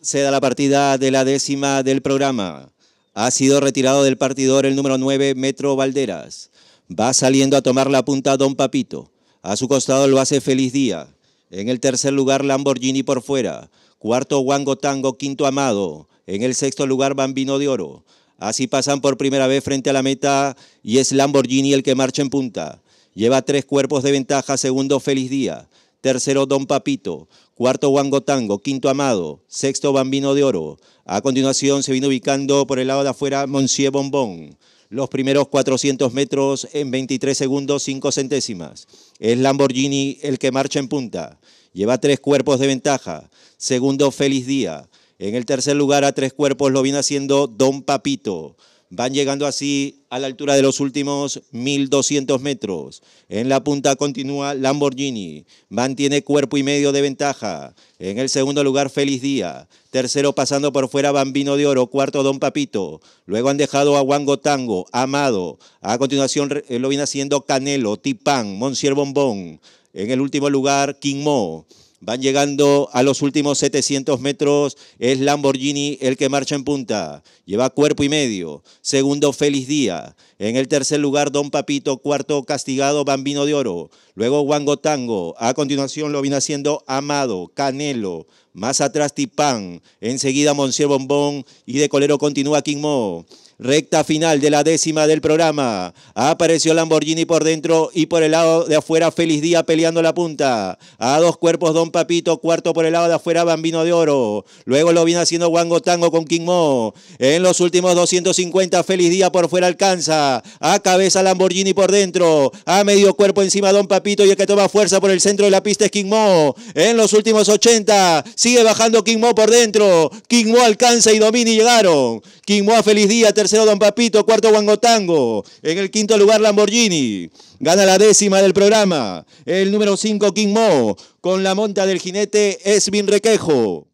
se da la partida de la décima del programa. Ha sido retirado del partidor el número 9, Metro Valderas. Va saliendo a tomar la punta Don Papito. A su costado lo hace Feliz Día. En el tercer lugar, Lamborghini por fuera. Cuarto, Wango Tango. Quinto, Amado. En el sexto lugar, Bambino de Oro. Así pasan por primera vez frente a la meta y es Lamborghini el que marcha en punta. Lleva tres cuerpos de ventaja, segundo Feliz Día. Tercero, Don Papito. Cuarto, Juan Tango, Quinto, Amado. Sexto, Bambino de Oro. A continuación se viene ubicando por el lado de afuera Monsieur Bombón. Los primeros 400 metros en 23 segundos 5 centésimas. Es Lamborghini el que marcha en punta. Lleva tres cuerpos de ventaja. Segundo, Feliz Día. En el tercer lugar a tres cuerpos lo viene haciendo Don Papito. Van llegando así a la altura de los últimos 1200 metros. En la punta continúa Lamborghini. Mantiene cuerpo y medio de ventaja. En el segundo lugar, Feliz Día. Tercero pasando por fuera Bambino de Oro, cuarto Don Papito. Luego han dejado a Wango Tango, Amado. A continuación eh, lo viene haciendo Canelo, Tipán, Monsieur Bombón. En el último lugar, King Mo. Van llegando a los últimos 700 metros. Es Lamborghini el que marcha en punta. Lleva cuerpo y medio. Segundo, Feliz Día. En el tercer lugar, Don Papito. Cuarto, Castigado, Bambino de Oro. Luego, Wango Tango. A continuación, lo viene haciendo Amado, Canelo. Más atrás, Tipán. Enseguida, Monsieur Bombón. Y de colero continúa King Recta final de la décima del programa. Apareció Lamborghini por dentro y por el lado de afuera Feliz Día peleando la punta. A dos cuerpos Don Papito, cuarto por el lado de afuera Bambino de Oro. Luego lo viene haciendo Wango Tango con King Mo. En los últimos 250 Feliz Día por fuera alcanza. A cabeza Lamborghini por dentro. A medio cuerpo encima Don Papito y el que toma fuerza por el centro de la pista es King Mo. En los últimos 80 sigue bajando King Mo por dentro. King Mo alcanza y Domini llegaron. King Mo a Feliz Día, tercero tercero Don Papito, cuarto Guangotango, en el quinto lugar Lamborghini, gana la décima del programa, el número cinco King Mo, con la monta del jinete Esvin Requejo.